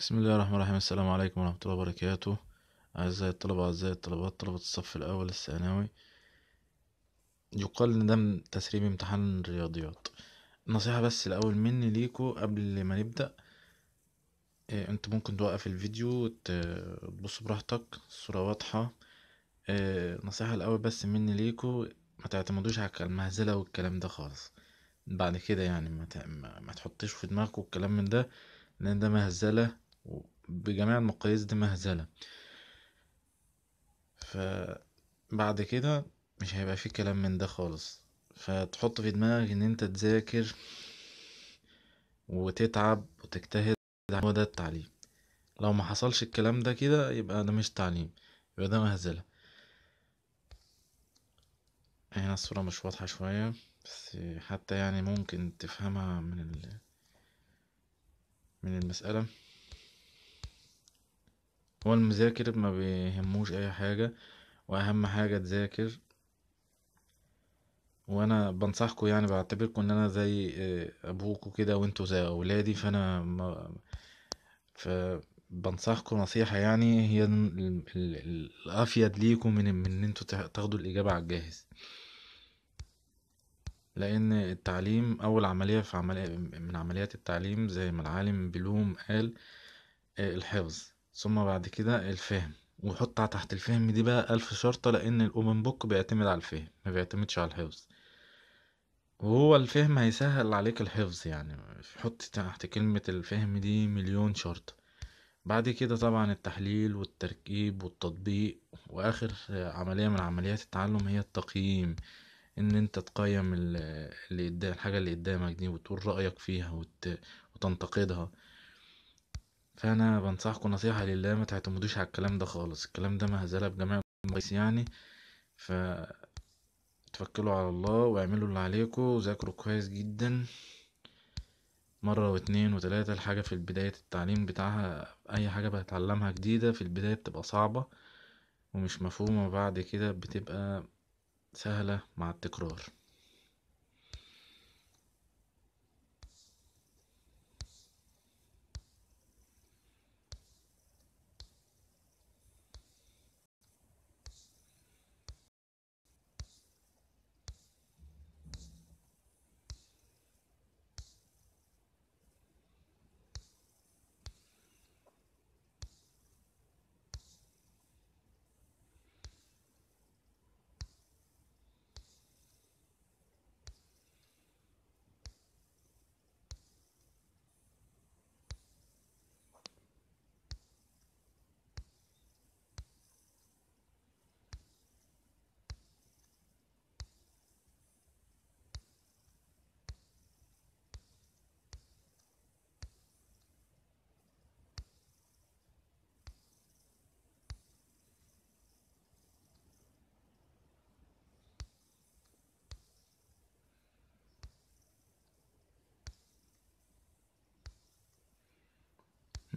بسم الله الرحمن الرحيم السلام عليكم ورحمة الله وبركاته أعزائي الطلبة أعزائي الطلبات طلبة الصف الأول الثانوي يقال إن ده تسريب امتحان الرياضيات نصيحة بس الأول مني ليكو قبل ما نبدأ إيه أنت ممكن توقف الفيديو تبص براحتك الصورة واضحة إيه نصيحة الأول بس مني ليكو ما تعتمدوش على المهزلة والكلام ده خالص بعد كده يعني ما, ما تحطيش في دماغك الكلام من ده لأن ده مهزلة بجميع المقاييس دي مهزلة فبعد كده مش هيبقى في كلام من ده خالص فتحط في دماغك ان انت تذاكر وتتعب وتجتهد هو ده التعليم لو ما حصلش الكلام ده كده يبقى ده مش تعليم يبقى ده مهزلة هنا الصورة مش واضحة شوية بس حتى يعني ممكن تفهمها من ال... من المسألة هو المذاكر ما بيهموش اي حاجة واهم حاجة تذاكر وانا بنصحكم يعني بعتبركم ان انا زي آه، ابوكوا كده وانتوا زي اولادي فانا ما فبنصحكم نصيحة يعني هي الافيد ليكم من ان انتوا تاخدوا الاجابة على الجاهز لان التعليم اول عملية في عملية من عمليات التعليم زي ما العالم بلوم قال آه، الحفظ ثم بعد كده الفهم وحط تحت الفهم دي بقى ألف شرطة لأن الأوبن بوك بيعتمد على الفهم ما بيعتمدش على الحفظ وهو الفهم هيسهل عليك الحفظ يعني حط تحت كلمة الفهم دي مليون شرطة بعد كده طبعا التحليل والتركيب والتطبيق وآخر عملية من عمليات التعلم هي التقييم إن أنت تقيم اللي الحاجة اللي قدامك دي وتقول رأيك فيها وت... وتنتقدها فانا بنصحكم نصيحة لله ما تعتمدوش على الكلام ده خالص الكلام ده مهزلة بجميع المقاييس يعني ف توكلوا على الله واعملوا اللي عليكم وذاكروا كويس جدا مرة واتنين وتلاتة الحاجة في البداية التعليم بتاعها أي حاجة بتعلمها جديدة في البداية بتبقى صعبة ومش مفهومة بعد كده بتبقى سهلة مع التكرار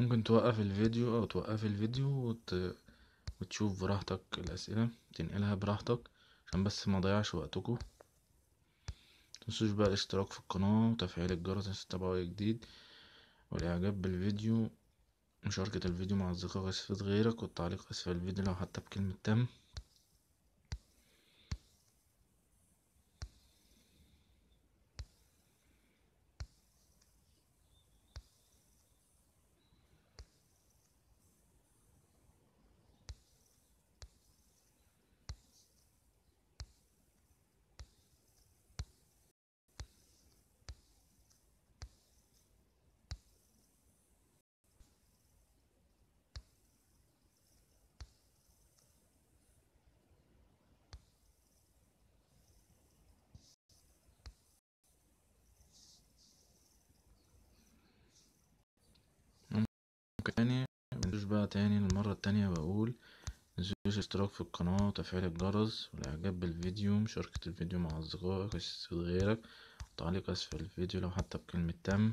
ممكن توقف الفيديو او توقف الفيديو وت... وتشوف براحتك الاسئلة تنقلها براحتك عشان بس ما ضيعش وقتكو متنسوش بقى الاشتراك في القناة وتفعيل الجرس عشان تتابعوا اي جديد والاعجاب بالفيديو مشاركة الفيديو مع اصدقائك اسفة غيرك والتعليق اسفل الفيديو لو حتى بكلمة تم تاني مش بقى تاني المرة التانية بقول متنسوش اشتراك في القناة وتفعيل الجرس والإعجاب بالفيديو مشاركة الفيديو مع أصدقائك وغيرك وتعليق أسفل الفيديو لو حتى بكلمة تم